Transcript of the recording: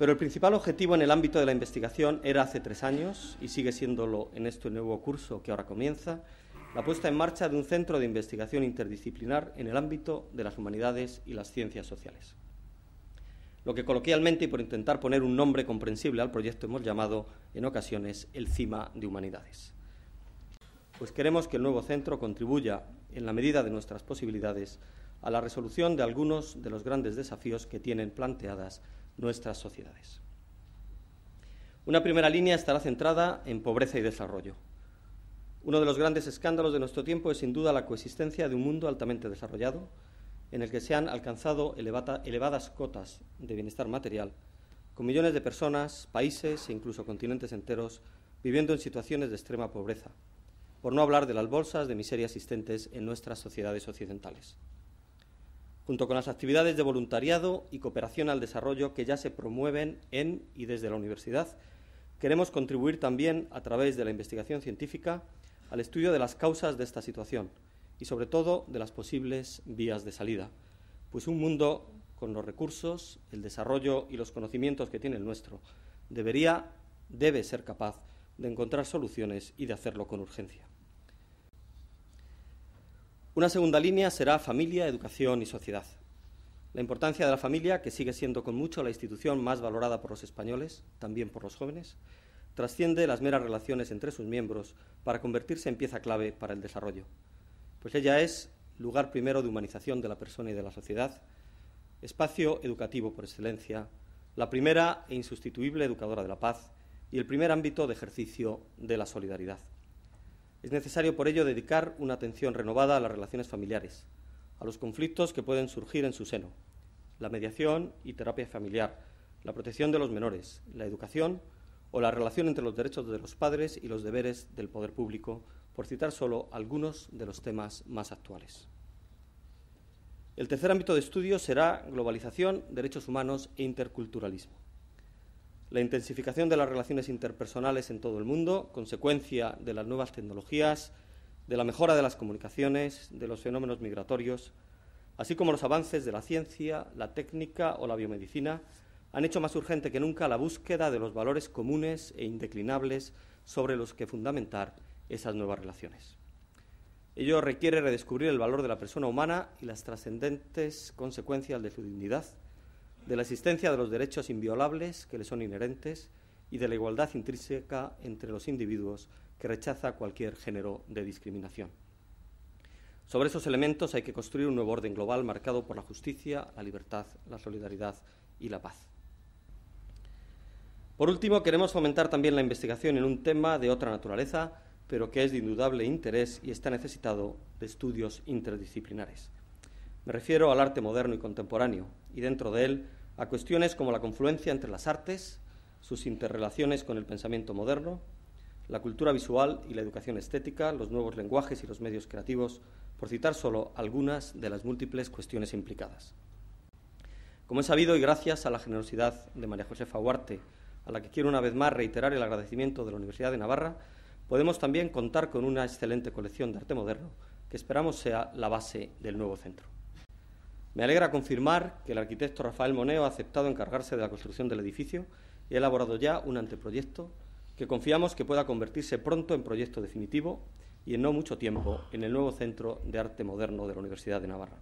Pero el principal objetivo en el ámbito de la investigación era hace tres años, y sigue siéndolo en este nuevo curso que ahora comienza, la puesta en marcha de un centro de investigación interdisciplinar en el ámbito de las humanidades y las ciencias sociales. Lo que coloquialmente y por intentar poner un nombre comprensible al proyecto hemos llamado en ocasiones el CIMA de Humanidades. Pues queremos que el nuevo centro contribuya, en la medida de nuestras posibilidades, a la resolución de algunos de los grandes desafíos que tienen planteadas nuestras sociedades. Una primera línea estará centrada en pobreza y desarrollo. Uno de los grandes escándalos de nuestro tiempo es sin duda la coexistencia de un mundo altamente desarrollado, en el que se han alcanzado elevadas cotas de bienestar material, con millones de personas, países e incluso continentes enteros viviendo en situaciones de extrema pobreza, por no hablar de las bolsas de miseria existentes en nuestras sociedades occidentales junto con las actividades de voluntariado y cooperación al desarrollo que ya se promueven en y desde la universidad, queremos contribuir también, a través de la investigación científica, al estudio de las causas de esta situación y, sobre todo, de las posibles vías de salida, pues un mundo con los recursos, el desarrollo y los conocimientos que tiene el nuestro debería, debe ser capaz de encontrar soluciones y de hacerlo con urgencia. Una segunda línea será familia, educación y sociedad. La importancia de la familia, que sigue siendo con mucho la institución más valorada por los españoles, también por los jóvenes, trasciende las meras relaciones entre sus miembros para convertirse en pieza clave para el desarrollo, pues ella es lugar primero de humanización de la persona y de la sociedad, espacio educativo por excelencia, la primera e insustituible educadora de la paz y el primer ámbito de ejercicio de la solidaridad. Es necesario por ello dedicar una atención renovada a las relaciones familiares, a los conflictos que pueden surgir en su seno, la mediación y terapia familiar, la protección de los menores, la educación o la relación entre los derechos de los padres y los deberes del poder público, por citar solo algunos de los temas más actuales. El tercer ámbito de estudio será globalización, derechos humanos e interculturalismo la intensificación de las relaciones interpersonales en todo el mundo, consecuencia de las nuevas tecnologías, de la mejora de las comunicaciones, de los fenómenos migratorios, así como los avances de la ciencia, la técnica o la biomedicina, han hecho más urgente que nunca la búsqueda de los valores comunes e indeclinables sobre los que fundamentar esas nuevas relaciones. Ello requiere redescubrir el valor de la persona humana y las trascendentes consecuencias de su dignidad, de la existencia de los derechos inviolables que le son inherentes y de la igualdad intrínseca entre los individuos que rechaza cualquier género de discriminación. Sobre esos elementos hay que construir un nuevo orden global marcado por la justicia, la libertad, la solidaridad y la paz. Por último, queremos fomentar también la investigación en un tema de otra naturaleza, pero que es de indudable interés y está necesitado de estudios interdisciplinares. Me refiero al arte moderno y contemporáneo, y dentro de él a cuestiones como la confluencia entre las artes, sus interrelaciones con el pensamiento moderno, la cultura visual y la educación estética, los nuevos lenguajes y los medios creativos, por citar solo algunas de las múltiples cuestiones implicadas. Como he sabido y gracias a la generosidad de María Josefa Huarte, a la que quiero una vez más reiterar el agradecimiento de la Universidad de Navarra, podemos también contar con una excelente colección de arte moderno que esperamos sea la base del nuevo centro. Me alegra confirmar que el arquitecto Rafael Moneo ha aceptado encargarse de la construcción del edificio y ha elaborado ya un anteproyecto que confiamos que pueda convertirse pronto en proyecto definitivo y en no mucho tiempo en el nuevo Centro de Arte Moderno de la Universidad de Navarra.